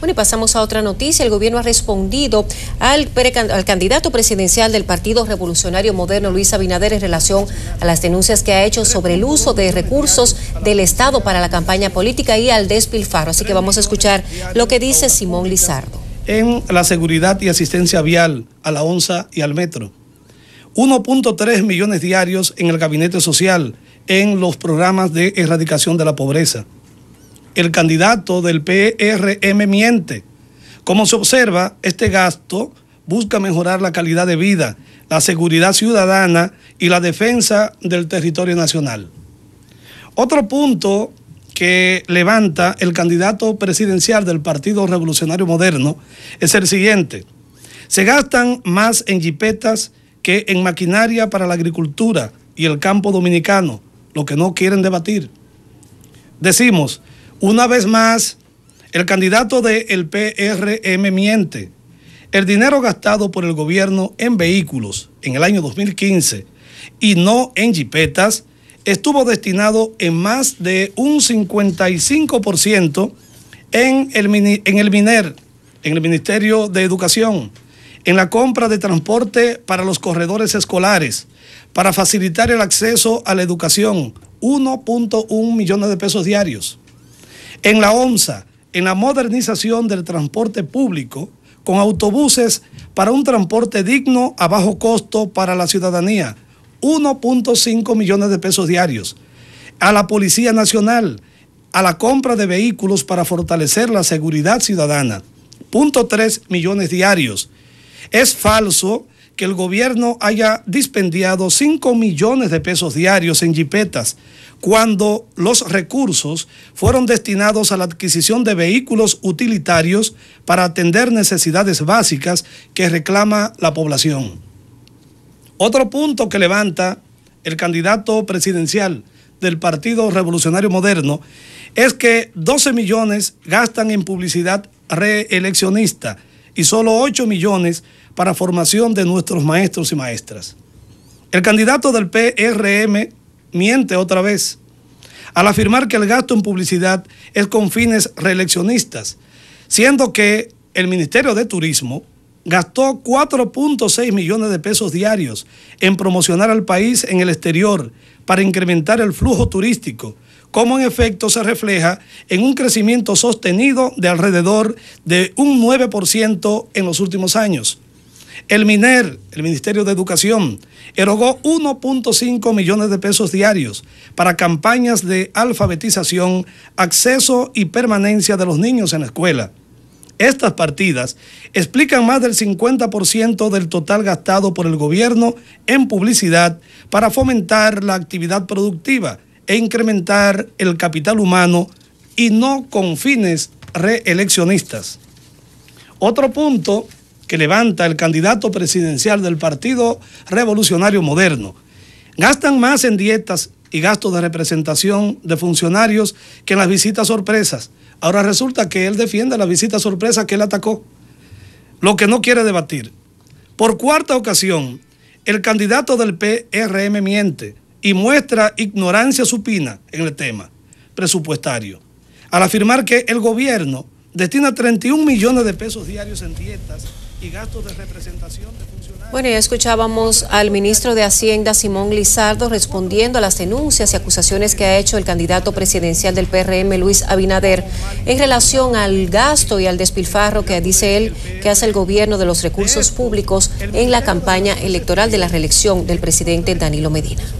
Bueno, y pasamos a otra noticia. El gobierno ha respondido al, candidato presidencial del Partido Revolucionario Moderno, Luis Abinader, en relación a las denuncias que ha hecho sobre el uso de recursos del Estado para la campaña política y al despilfarro. Así que vamos a escuchar lo que dice Simón Lizardo. En la seguridad y asistencia vial a la ONSA y al metro. 1.3 millones diarios en el gabinete social, en los programas de erradicación de la pobreza el candidato del PRM miente. Como se observa, este gasto busca mejorar la calidad de vida, la seguridad ciudadana y la defensa del territorio nacional. Otro punto que levanta el candidato presidencial del Partido Revolucionario Moderno es el siguiente. Se gastan más en jipetas que en maquinaria para la agricultura y el campo dominicano, lo que no quieren debatir. Decimos, una vez más, el candidato del PRM miente. El dinero gastado por el gobierno en vehículos en el año 2015 y no en jipetas estuvo destinado en más de un 55% en el, en el MINER, en el Ministerio de Educación, en la compra de transporte para los corredores escolares, para facilitar el acceso a la educación, 1.1 millones de pesos diarios en la ONSA, en la modernización del transporte público, con autobuses para un transporte digno a bajo costo para la ciudadanía, 1.5 millones de pesos diarios. A la Policía Nacional, a la compra de vehículos para fortalecer la seguridad ciudadana, 0.3 millones diarios. Es falso que el gobierno haya dispendiado 5 millones de pesos diarios en jipetas cuando los recursos fueron destinados a la adquisición de vehículos utilitarios para atender necesidades básicas que reclama la población. Otro punto que levanta el candidato presidencial del Partido Revolucionario Moderno es que 12 millones gastan en publicidad reeleccionista y solo 8 millones para formación de nuestros maestros y maestras. El candidato del PRM miente otra vez al afirmar que el gasto en publicidad es con fines reeleccionistas, siendo que el Ministerio de Turismo gastó 4.6 millones de pesos diarios en promocionar al país en el exterior para incrementar el flujo turístico, como en efecto se refleja en un crecimiento sostenido de alrededor de un 9% en los últimos años. El MINER, el Ministerio de Educación, erogó 1.5 millones de pesos diarios para campañas de alfabetización, acceso y permanencia de los niños en la escuela. Estas partidas explican más del 50% del total gastado por el gobierno en publicidad para fomentar la actividad productiva e incrementar el capital humano y no con fines reeleccionistas. Otro punto que levanta el candidato presidencial del Partido Revolucionario Moderno. Gastan más en dietas y gastos de representación de funcionarios que en las visitas sorpresas. Ahora resulta que él defiende las visitas sorpresas que él atacó, lo que no quiere debatir. Por cuarta ocasión, el candidato del PRM miente y muestra ignorancia supina en el tema presupuestario, al afirmar que el gobierno destina 31 millones de pesos diarios en dietas y de representación de funcionarios. Bueno, ya escuchábamos al ministro de Hacienda, Simón Lizardo, respondiendo a las denuncias y acusaciones que ha hecho el candidato presidencial del PRM, Luis Abinader, en relación al gasto y al despilfarro que dice él que hace el gobierno de los recursos públicos en la campaña electoral de la reelección del presidente Danilo Medina.